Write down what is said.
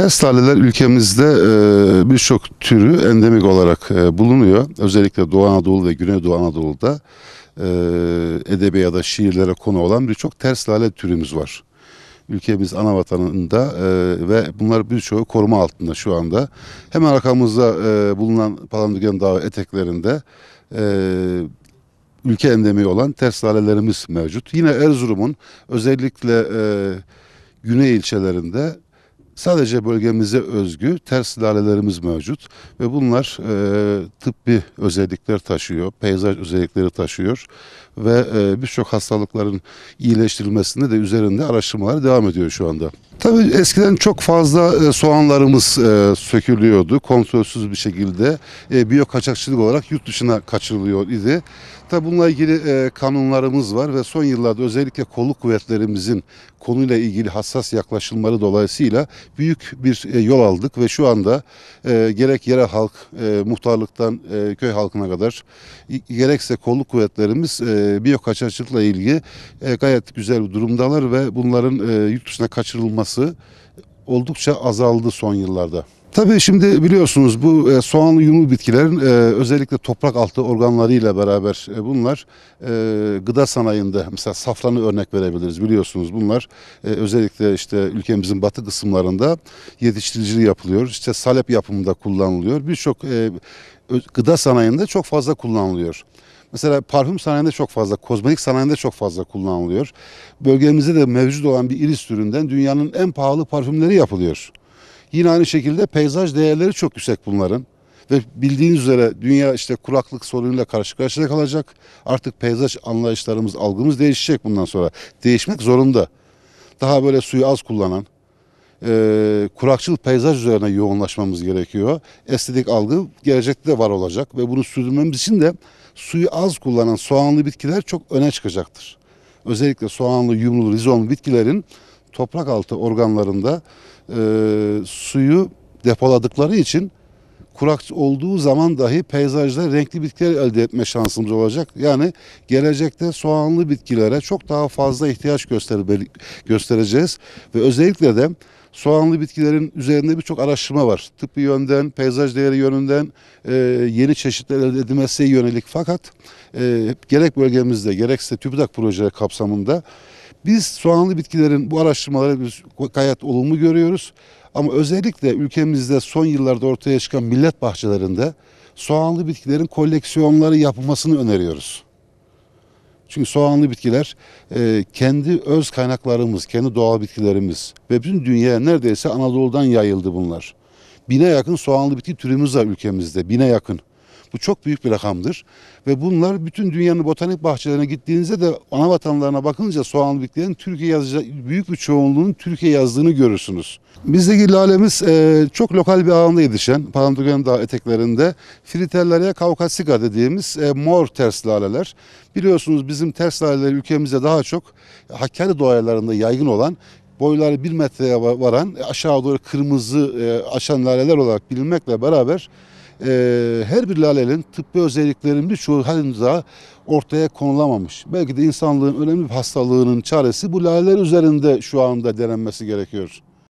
Pestaleler ülkemizde e, birçok türü endemik olarak e, bulunuyor. Özellikle Doğu Anadolu ve Güneydoğu Anadolu'da e, edebi ya da şiirlere konu olan birçok ters lale türümüz var. Ülkemiz ana vatanında e, ve bunlar birçoğu koruma altında şu anda. Hemen arkamızda e, bulunan Palandöken Dağı eteklerinde e, ülke endemi olan ters lalelerimiz mevcut. Yine Erzurum'un özellikle e, güney ilçelerinde Sadece bölgemize özgü ters lalelerimiz mevcut ve bunlar e, tıbbi özellikler taşıyor, peyzaj özellikleri taşıyor ve e, birçok hastalıkların iyileştirilmesinde de üzerinde araştırmalar devam ediyor şu anda. Tabii eskiden çok fazla e, soğanlarımız e, sökülüyordu kontrolsüz bir şekilde. E, Biyo kaçakçılık olarak yurt dışına kaçırılıyor idi. Hatta bununla ilgili e, kanunlarımız var ve son yıllarda özellikle kolu kuvvetlerimizin konuyla ilgili hassas yaklaşımları dolayısıyla büyük bir e, yol aldık ve şu anda e, gerek yerel halk, e, muhtarlıktan e, köy halkına kadar gerekse kolu kuvvetlerimiz e, biyokaçakçılıkla ilgili e, gayet güzel bir durumdalar ve bunların e, yurt dışına kaçırılması oldukça azaldı son yıllarda. Tabii şimdi biliyorsunuz bu e, soğanlı yumru bitkilerin e, özellikle toprak altı organlarıyla beraber e, bunlar gıda sanayinde mesela safranı örnek verebiliriz biliyorsunuz bunlar özellikle işte ülkemizin batı kısımlarında yetiştiriciliği yapılıyor. işte salep yapımında kullanılıyor. Birçok gıda sanayinde çok fazla kullanılıyor. Mesela parfüm sanayinde çok fazla, kozmetik sanayinde çok fazla kullanılıyor. Bölgemizde de mevcut olan bir iris türünden dünyanın en pahalı parfümleri yapılıyor. Yine aynı şekilde peyzaj değerleri çok yüksek bunların. Ve bildiğiniz üzere dünya işte kuraklık sorunuyla karşı karşıya kalacak. Artık peyzaj anlayışlarımız, algımız değişecek bundan sonra. Değişmek zorunda. Daha böyle suyu az kullanan, e, kurakçıl peyzaj üzerine yoğunlaşmamız gerekiyor. Estetik algı gelecekte de var olacak ve bunu sürdürmemiz için de suyu az kullanan soğanlı bitkiler çok öne çıkacaktır. Özellikle soğanlı, yumrulu, rizomlu bitkilerin toprak altı organlarında e, suyu depoladıkları için kurak olduğu zaman dahi peyzajda renkli bitkiler elde etme şansımız olacak. Yani gelecekte soğanlı bitkilere çok daha fazla ihtiyaç göstereceğiz ve özellikle de soğanlı bitkilerin üzerinde birçok araştırma var. Tıbbi yönden, peyzaj değeri yönünden e, yeni çeşitler elde edilmesi yönelik fakat e, gerek bölgemizde gerekse TÜBİTAK projeleri kapsamında biz soğanlı bitkilerin bu araştırmaları biz gayet olumlu görüyoruz. Ama özellikle ülkemizde son yıllarda ortaya çıkan millet bahçelerinde soğanlı bitkilerin koleksiyonları yapılmasını öneriyoruz. Çünkü soğanlı bitkiler e, kendi öz kaynaklarımız, kendi doğal bitkilerimiz ve bütün dünya neredeyse Anadolu'dan yayıldı bunlar. Bine yakın soğanlı bitki türümüz var ülkemizde, bine yakın. Bu çok büyük bir rakamdır. Ve bunlar bütün dünyanın botanik bahçelerine gittiğinizde de ana vatanlarına bakınca soğan bitkilerin Türkiye yazıcı, büyük bir çoğunluğunun Türkiye yazdığını görürsünüz. Bizdeki lalemiz e, çok lokal bir alanda yetişen Pandogen Dağı eteklerinde Fritellaria kavkasika dediğimiz e, mor ters laleler. Biliyorsunuz bizim ters laleler ülkemizde daha çok Hakkari doğayalarında yaygın olan boyları bir metreye varan e, aşağı doğru kırmızı e, aşan laleler olarak bilinmekle beraber e, her bir lalenin tıbbi özelliklerinin birçoğu henüz daha ortaya konulamamış. Belki de insanlığın önemli bir hastalığının çaresi bu laleler üzerinde şu anda denenmesi gerekiyor.